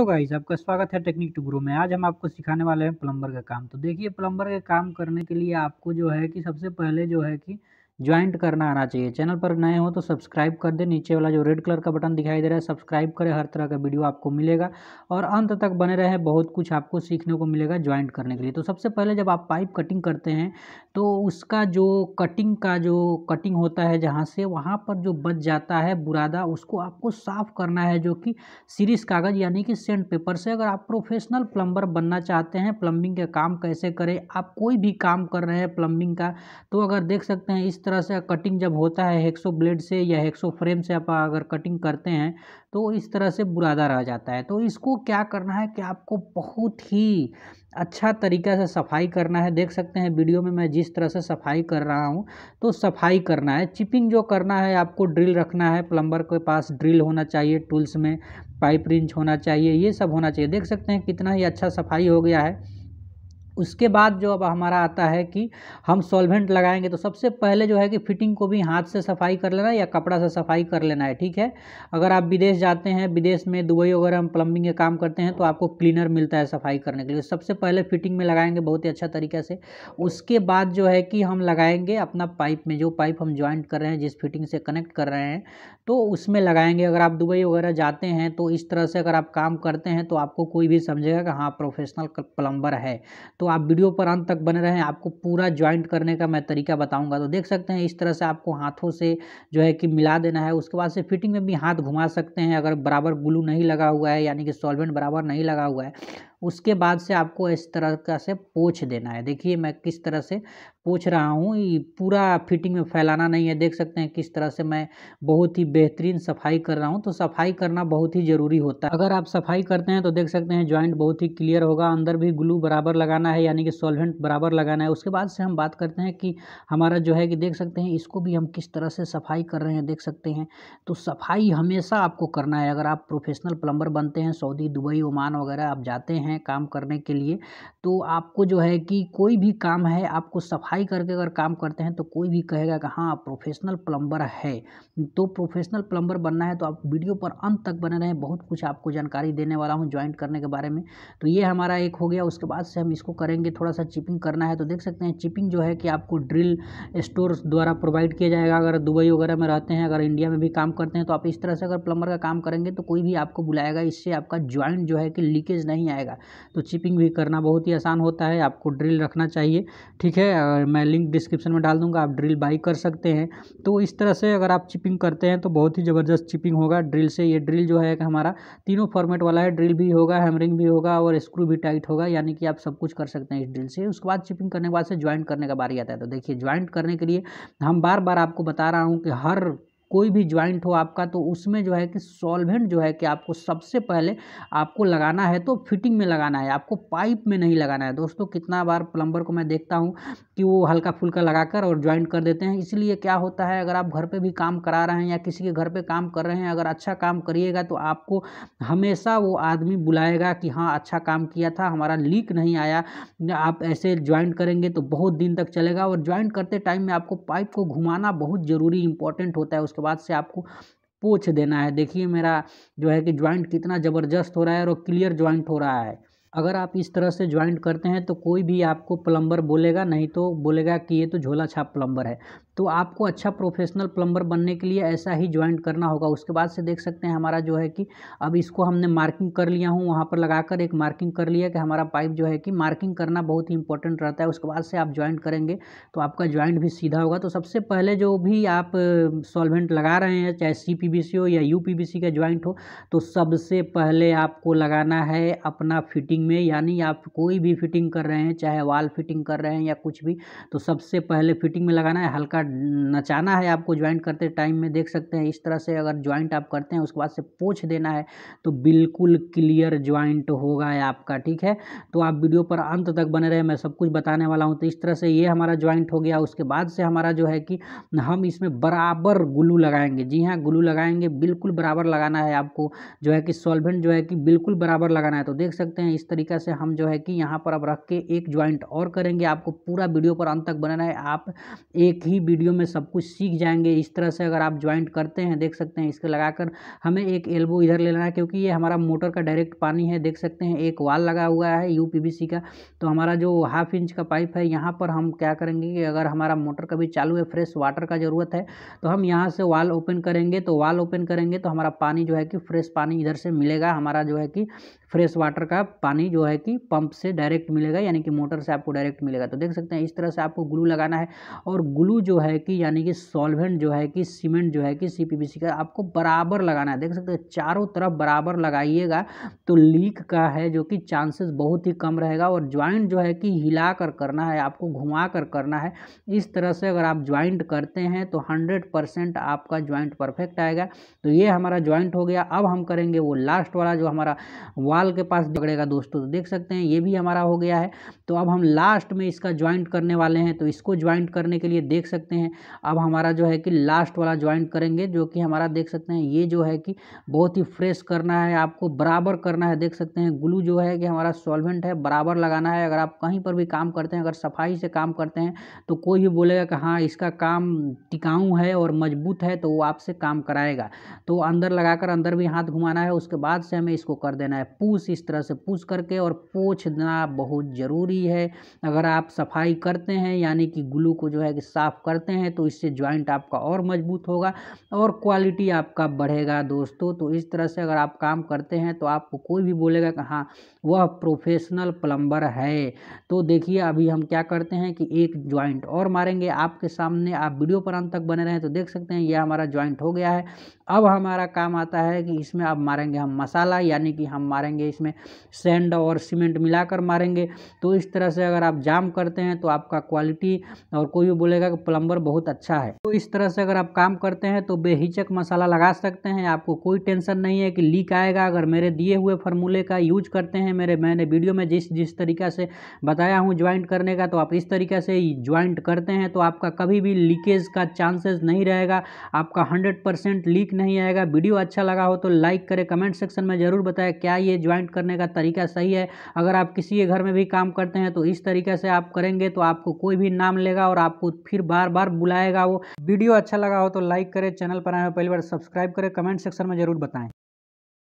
hello guys आपका स्वागत है टेक्निक टू ग्रो में आज हम आपको सिखाने वाले हैं प्लम्बर का काम तो देखिए प्लम्बर का काम करने के लिए आपको जो है कि सबसे पहले जो है कि ज्वाइंट करना आना चाहिए चैनल पर नए हो तो सब्सक्राइब कर दे नीचे वाला जो रेड कलर का बटन दिखाई दे रहा है सब्सक्राइब करें हर तरह का वीडियो आपको मिलेगा और अंत तक बने रहे बहुत कुछ आपको सीखने को मिलेगा ज्वाइंट करने के लिए तो सबसे पहले जब आप पाइप कटिंग करते हैं तो उसका जो कटिंग का जो कटिंग होता है जहाँ से वहाँ पर जो बच जाता है बुरादा उसको आपको साफ़ करना है जो कि सीरीज कागज़ यानी कि सेंड पेपर से अगर आप प्रोफेशनल प्लम्बर बनना चाहते हैं प्लम्बिंग का काम कैसे करें आप कोई भी काम कर रहे हैं प्लम्बिंग का तो अगर देख सकते हैं इस तरह तरह से कटिंग जब होता है हेक्सो ब्लेड से या हेक्सो फ्रेम से आप अगर कटिंग करते हैं तो इस तरह से बुरादा रह जाता है तो इसको क्या करना है कि आपको बहुत ही अच्छा तरीक़ा से सफाई करना है देख सकते हैं वीडियो में मैं जिस तरह से सफाई कर रहा हूँ तो सफाई करना है चिपिंग जो करना है आपको ड्रिल रखना है प्लम्बर के पास ड्रिल होना चाहिए टूल्स में पाइप रिंच होना चाहिए ये सब होना चाहिए देख सकते हैं कितना ही अच्छा सफाई हो गया है उसके बाद जो अब हमारा आता है कि हम सॉल्वेंट लगाएंगे तो सबसे पहले जो है कि फिटिंग को भी हाथ से सफाई कर लेना है या कपड़ा से सफाई कर लेना है ठीक है अगर आप विदेश जाते हैं विदेश में दुबई वगैरह हम प्लम्बिंग के काम करते हैं तो आपको क्लीनर मिलता है सफाई करने के लिए सबसे पहले फिटिंग में लगाएंगे बहुत ही अच्छा तरीके से उसके बाद जो है कि हम लगाएंगे अपना पाइप में जो पाइप हम ज्वाइंट कर रहे हैं जिस फिटिंग से कनेक्ट कर रहे हैं तो उसमें लगाएंगे अगर आप दुबई वगैरह जाते हैं तो इस तरह से अगर आप काम करते हैं तो आपको कोई भी समझेगा कि हाँ प्रोफेशनल प्लम्बर है तो आप वीडियो पर अंत तक बने रहें आपको पूरा ज्वाइंट करने का मैं तरीका बताऊंगा तो देख सकते हैं इस तरह से आपको हाथों से जो है कि मिला देना है उसके बाद से फिटिंग में भी हाथ घुमा सकते हैं अगर बराबर ग्लू नहीं लगा हुआ है यानी कि सॉल्वेंट बराबर नहीं लगा हुआ है उसके बाद से आपको इस तरह का से पोछ देना है देखिए मैं किस तरह से पोछ रहा हूँ ये पूरा फिटिंग में फैलाना नहीं है देख सकते हैं किस तरह से मैं बहुत ही बेहतरीन सफाई कर रहा हूँ तो सफाई करना बहुत ही ज़रूरी होता है अगर आप सफाई करते हैं तो देख सकते हैं ज्वाइंट बहुत ही क्लियर होगा अंदर भी ग्लू बराबर लगाना है यानी कि सॉल्वेंट बराबर लगाना है उसके बाद से हम बात करते हैं कि हमारा जो है कि देख सकते हैं इसको भी हम किस तरह से सफाई कर रहे हैं देख सकते हैं तो सफाई हमेशा आपको करना है अगर आप प्रोफेशनल प्लम्बर बनते हैं सऊदी दुबई ओमान वगैरह आप जाते हैं हैं काम करने के लिए तो आपको जो है कि कोई भी काम है आपको सफाई करके अगर काम करते हैं तो कोई भी कहेगा कि हाँ आप प्रोफेशनल प्लम्बर है तो प्रोफेशनल प्लम्बर बनना है तो आप वीडियो पर अंत तक बने रहें बहुत कुछ आपको जानकारी देने वाला हूँ ज्वाइंट करने के बारे में तो ये हमारा एक हो गया उसके बाद से हम इसको करेंगे थोड़ा सा चिपिंग करना है तो देख सकते हैं चिपिंग जो है कि आपको ड्रिल स्टोर द्वारा प्रोवाइड किया जाएगा अगर दुबई वगैरह में रहते हैं अगर इंडिया में भी काम करते हैं तो आप इस तरह से अगर प्लम्बर का काम करेंगे तो कोई भी आपको बुलाएगा इससे आपका ज्वाइंट जो है कि लीकेज नहीं आएगा तो चिपिंग भी करना बहुत ही आसान होता है आपको ड्रिल रखना चाहिए ठीक है मैं लिंक डिस्क्रिप्शन में डाल दूंगा आप ड्रिल बाई कर सकते हैं तो इस तरह से अगर आप चिपिंग करते हैं तो बहुत ही ज़बरदस्त चिपिंग होगा ड्रिल से ये ड्रिल जो है हमारा तीनों फॉर्मेट वाला है ड्रिल भी होगा हैमरिंग भी होगा और स्क्रू भी टाइट होगा यानी कि आप सब कुछ कर सकते हैं इस ड्रिल से उसके बाद चिपिंग करने के बाद से ज्वाइंट करने का बारी आता है तो देखिए ज्वाइंट करने के लिए हम बार बार आपको बता रहा हूँ कि हर कोई भी ज्वाइंट हो आपका तो उसमें जो है कि सॉल्वेंट जो है कि आपको सबसे पहले आपको लगाना है तो फिटिंग में लगाना है आपको पाइप में नहीं लगाना है दोस्तों कितना बार प्लम्बर को मैं देखता हूँ कि वो हल्का फुल्का लगाकर और ज्वाइंट कर देते हैं इसलिए क्या होता है अगर आप घर पर भी काम करा रहे हैं या किसी के घर पर काम कर रहे हैं अगर अच्छा काम करिएगा तो आपको हमेशा वो आदमी बुलाएगा कि हाँ अच्छा काम किया था हमारा लीक नहीं आया आप ऐसे ज्वाइंट करेंगे तो बहुत दिन तक चलेगा और ज्वाइंट करते टाइम में आपको पाइप को घुमाना बहुत ज़रूरी इंपॉर्टेंट होता है उसके उसके बाद से आपको पूछ देना है देखिए मेरा जो है कि ज्वाइंट कितना ज़बरदस्त हो रहा है और क्लियर ज्वाइंट हो रहा है अगर आप इस तरह से ज्वाइंट करते हैं तो कोई भी आपको प्लम्बर बोलेगा नहीं तो बोलेगा कि ये तो झोला छाप प्लम्बर है तो आपको अच्छा प्रोफेशनल प्लम्बर बनने के लिए ऐसा ही ज्वाइंट करना होगा उसके बाद से देख सकते हैं हमारा जो है कि अब इसको हमने मार्किंग कर लिया हूँ वहाँ पर लगाकर एक मार्किंग कर लिया कि हमारा पाइप जो है कि मार्किंग करना बहुत ही इंपॉर्टेंट रहता है उसके बाद से आप ज्वाइंट करेंगे तो आपका ज्वाइंट भी सीधा होगा तो सबसे पहले जो भी आप सॉल्वेंट लगा रहे हैं चाहे सी हो या यू का ज्वाइंट हो तो सबसे पहले आपको लगाना है अपना फिटिंग फिटिंग में यानी आप कोई भी फिटिंग कर रहे हैं चाहे वाल फिटिंग कर रहे हैं या कुछ भी तो सबसे पहले फिटिंग में लगाना है हल्का नचाना है आपको ज्वाइंट करते टाइम में देख सकते हैं इस तरह से अगर ज्वाइंट आप करते हैं उसके बाद से पोछ देना है तो बिल्कुल क्लियर ज्वाइंट होगा आपका ठीक है तो आप वीडियो पर अंत तक बने रहे मैं सब कुछ बताने वाला हूँ तो इस तरह से ये हमारा ज्वाइंट हो गया उसके बाद से हमारा जो है कि हम इसमें बराबर ग्लू लगाएंगे जी हाँ ग्लू लगाएंगे बिल्कुल बराबर लगाना है आपको जो है कि सॉल्वेंट जो है कि बिल्कुल बराबर लगाना है तो देख सकते हैं इस तरीक़े से हम जो है कि यहाँ पर अब रख के एक ज्वाइंट और करेंगे आपको पूरा वीडियो पर अंत तक बनाना है आप एक ही वीडियो में सब कुछ सीख जाएंगे इस तरह से अगर आप ज्वाइंट करते हैं देख सकते हैं इसके लगाकर हमें एक एल्बो इधर ले लेना है क्योंकि ये हमारा मोटर का डायरेक्ट पानी है देख सकते हैं एक वाल लगा हुआ है यू का तो हमारा जो हाफ इंच का पाइप है यहाँ पर हम क्या करेंगे कि अगर हमारा मोटर कभी चालू है फ्रेश वाटर का ज़रूरत है तो हम यहाँ से वाल ओपन करेंगे तो वाल ओपन करेंगे तो हमारा पानी जो है कि फ्रेश पानी इधर से मिलेगा हमारा जो है कि फ्रेश वाटर का पानी जो है कि पंप से डायरेक्ट मिलेगा यानी कि मोटर से आपको डायरेक्ट मिलेगा तो देख सकते हैं इस तरह से आपको ग्लू लगाना है और ग्लू जो है कि यानी कि सॉल्वेंट जो है कि सीमेंट जो है कि सी का आपको बराबर लगाना है देख सकते हैं चारों तरफ बराबर लगाइएगा तो लीक का है जो कि चांसेस बहुत ही कम रहेगा और ज्वाइंट जो है कि हिला कर करना है आपको घुमा कर करना है इस तरह से अगर आप ज्वाइंट करते हैं तो हंड्रेड परसेंट आपका ज्वाइंट परफेक्ट आएगा तो ये हमारा ज्वाइंट हो गया अब हम करेंगे वो लास्ट वाला जो हमारा वा कमाल के पास पकड़ेगा दोस्तों तो देख सकते हैं ये भी हमारा हो गया है तो अब हम लास्ट में इसका ज्वाइंट करने वाले हैं तो इसको ज्वाइंट करने के लिए देख सकते हैं अब हमारा जो है कि लास्ट वाला ज्वाइंट करेंगे जो कि हमारा देख सकते हैं ये जो है कि बहुत ही फ्रेश करना है आपको बराबर करना है देख सकते हैं ग्लू जो है कि हमारा सॉल्वेंट है बराबर लगाना है अगर आप कहीं पर भी काम करते हैं अगर सफाई से काम करते हैं तो कोई भी बोलेगा कि हाँ इसका काम टिकाऊ है और मजबूत है तो वो आपसे काम कराएगा तो अंदर लगाकर अंदर भी हाथ घुमाना है उसके बाद से हमें इसको कर देना है पूरा पूछ इस तरह से पूछ करके और पोछना बहुत ज़रूरी है अगर आप सफाई करते हैं यानी कि ग्लू को जो है कि साफ़ करते हैं तो इससे ज्वाइंट आपका और मजबूत होगा और क्वालिटी आपका बढ़ेगा दोस्तों तो इस तरह से अगर आप काम करते हैं तो आपको कोई भी बोलेगा कि हाँ वह प्रोफेशनल प्लम्बर है तो देखिए अभी हम क्या करते हैं कि एक ज्वाइंट और मारेंगे आपके सामने आप वीडियो पर अंत तक बने रहें तो देख सकते हैं यह हमारा ज्वाइंट हो गया है अब हमारा काम आता है कि इसमें अब मारेंगे हम मसाला यानी कि हम मारेंगे इसमें सेंड और सीमेंट मिलाकर मारेंगे तो इस तरह से अगर आप जाम करते हैं तो आपका क्वालिटी और कोई भी बोलेगा कि प्लम्बर बहुत अच्छा है तो इस तरह से अगर आप काम करते हैं तो बेहिचक मसाला लगा सकते हैं आपको कोई टेंशन नहीं है कि लीक आएगा अगर मेरे दिए हुए फार्मूले का यूज करते हैं मेरे मैंने वीडियो में जिस जिस तरीका से बताया हूँ ज्वाइंट करने का तो आप इस तरीके से ज्वाइंट करते हैं तो आपका कभी भी लीकेज का चांसेस नहीं रहेगा आपका हंड्रेड लीक नहीं आएगा वीडियो अच्छा लगा हो तो लाइक करें कमेंट सेक्शन में ज़रूर बताएं क्या ये ज्वाइंट करने का तरीका सही है अगर आप किसी के घर में भी काम करते हैं तो इस तरीके से आप करेंगे तो आपको कोई भी नाम लेगा और आपको फिर बार बार बुलाएगा वो वीडियो अच्छा लगा हो तो लाइक करें चैनल पर आए पहली बार सब्सक्राइब करें कमेंट सेक्शन में ज़रूर बताएँ